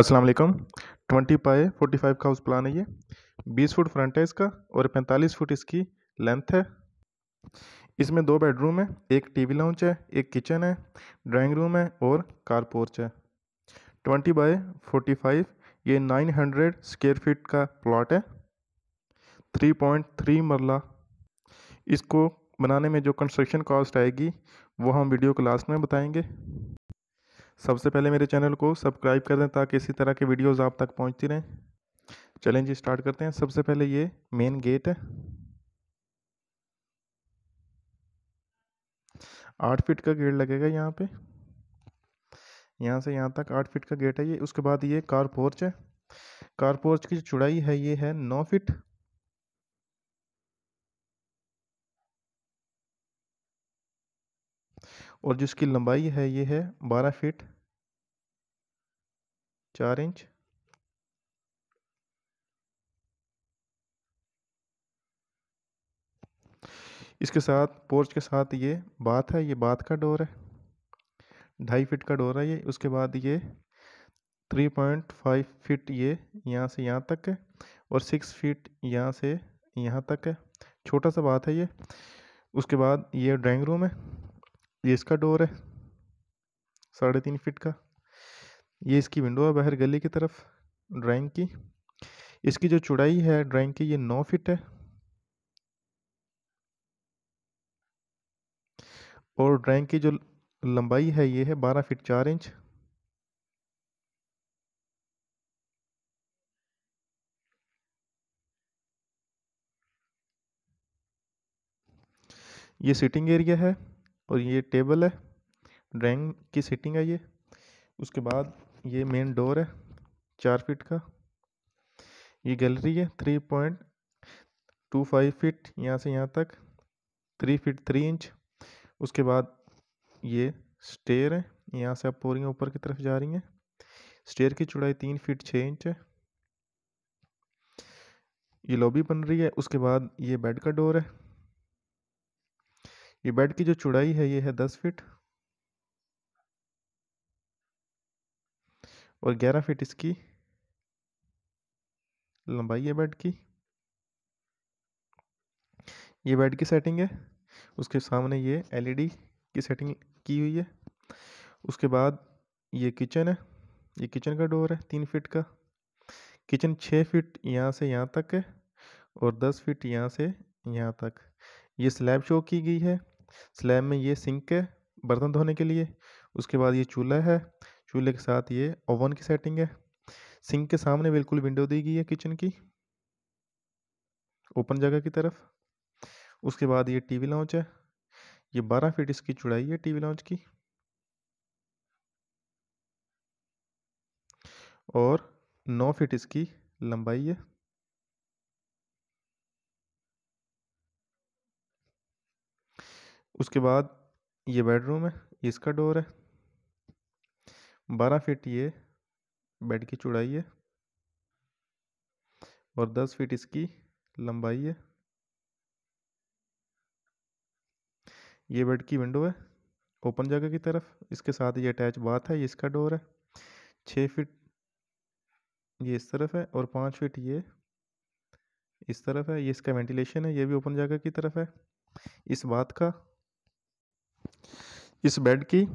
अस्सलाम वालेकुम twenty by forty five का हाउस प्लान है ये बीस फुट फ्रंट है इसका और पैंतालीस फुट इसकी लेंथ है इसमें दो बेडरूम है एक टीवी लाउंज है एक किचन है ड्राइंग रूम है और कार पोर्च है ट्वेंटी बाय फोर्टी फाइव ये नाइन हंड्रेड स्क्वेयर फीट का प्लॉट है थ्री पॉइंट थ्री मरला इसको बनाने में जो कंस्ट्रक्शन कॉस्ट आएगी वो हम वीडियो लास्ट में बताएंगे सबसे पहले मेरे चैनल को सब्सक्राइब कर दें ताकि इसी तरह के वीडियोस आप तक पहुंचती रहें चलें जी स्टार्ट करते हैं सबसे पहले ये मेन गेट है आठ फीट का गेट लगेगा यहाँ पे यहाँ से यहाँ तक आठ फीट का गेट है ये उसके बाद ये कार पोर्च है कार पोर्च की जो चुड़ाई है ये है नौ फिट और जिसकी लंबाई है ये है बारह फीट चार इंच इसके साथ पोर्च के साथ ये बात है ये बात का डोर है ढाई फिट का डोर है ये उसके बाद ये थ्री पॉइंट फाइव फिट ये यहाँ से यहाँ तक है और सिक्स फिट यहाँ से यहाँ तक है छोटा सा बात है ये उसके बाद ये ड्राइंग रूम है ये इसका डोर है साढ़े तीन फिट का ये इसकी विंडो है बाहर गली की तरफ ड्राइंग की इसकी जो चुड़ाई है ड्राइंग की ये नौ फिट है और ड्राइंग की जो लंबाई है ये है बारह फिट चार इंच ये सिटिंग एरिया है और ये टेबल है ड्राइंग की सिटिंग है ये उसके बाद ये मेन डोर है चार फीट का ये गैलरी है three point two five feet यहाँ से यहाँ तक थ्री फिट थ्री इंच उसके बाद ये स्टेयर है यहाँ से आप पोरियाँ ऊपर की तरफ जा रही हैं स्टेयर की चौड़ाई तीन फिट छः इंच है ये लॉबी बन रही है उसके बाद ये बेड का डोर है ये बेड की जो चौड़ाई है ये है दस फिट और ग्यारह फीट इसकी लंबाई है बेड की ये बेड की सेटिंग है उसके सामने ये एलईडी e की सेटिंग की हुई है उसके बाद ये किचन है ये किचन का डोर है तीन फीट का किचन छः फीट यहाँ से यहाँ तक है और दस फीट यहाँ से यहाँ तक ये स्लैब शो की गई है स्लैब में ये सिंक है बर्तन धोने के लिए उसके बाद ये चूल्हा है चूल्हे के साथ ये ओवन की सेटिंग है सिंक के सामने बिल्कुल विंडो दी गई है किचन की ओपन जगह की तरफ उसके बाद ये टीवी लाउंज है ये बारह फीट इसकी चुड़ाई है टीवी लाउंज की और नौ फीट इसकी लंबाई है उसके बाद ये बेडरूम है इसका डोर है बारह फीट ये बेड की चौड़ाई है और दस फीट इसकी लंबाई है ये बेड की विंडो है ओपन जगह की तरफ इसके साथ ये अटैच बाथ है ये इसका डोर है छः फीट ये इस तरफ है और पाँच फीट ये इस तरफ है ये इसका वेंटिलेशन है ये भी ओपन जगह की तरफ है इस बात का इस बेड की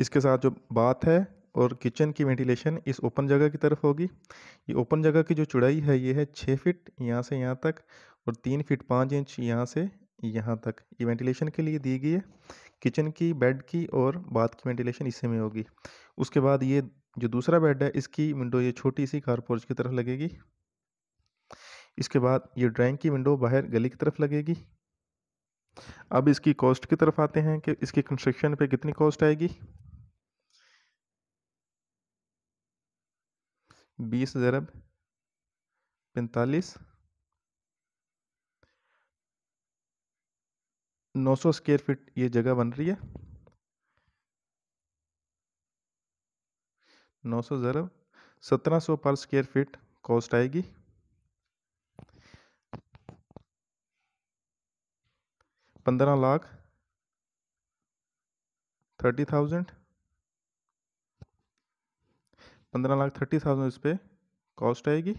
इसके साथ जो बात है और किचन की वेंटिलेशन इस ओपन जगह की तरफ होगी ये ओपन जगह की जो चुड़ाई है ये है छः फिट यहाँ से यहाँ तक और तीन फिट पाँच इंच यहाँ से यहाँ तक ये वेंटिलेशन के लिए दी गई है किचन की बेड की और बाथ की वेंटिलेशन इसी में होगी उसके बाद ये जो दूसरा बेड है इसकी विंडो ये छोटी सी कारपोर्च की तरफ लगेगी इसके बाद ये ड्राइंग की विंडो बाहर गली की तरफ लगेगी अब इसकी कॉस्ट की तरफ आते हैं कि इसकी कंस्ट्रक्शन पे कितनी कॉस्ट आएगी बीस ज़रब पैंतालीस नौ सौ स्क्वेयर फीट ये जगह बन रही है नौ सौ ज़रब सत्रह सौ पर स्क्वेयर फीट कॉस्ट आएगी पंद्रह लाख थर्टी थाउजेंड पंद्रह लाख थर्टी थाउजेंड इस पर कॉस्ट आएगी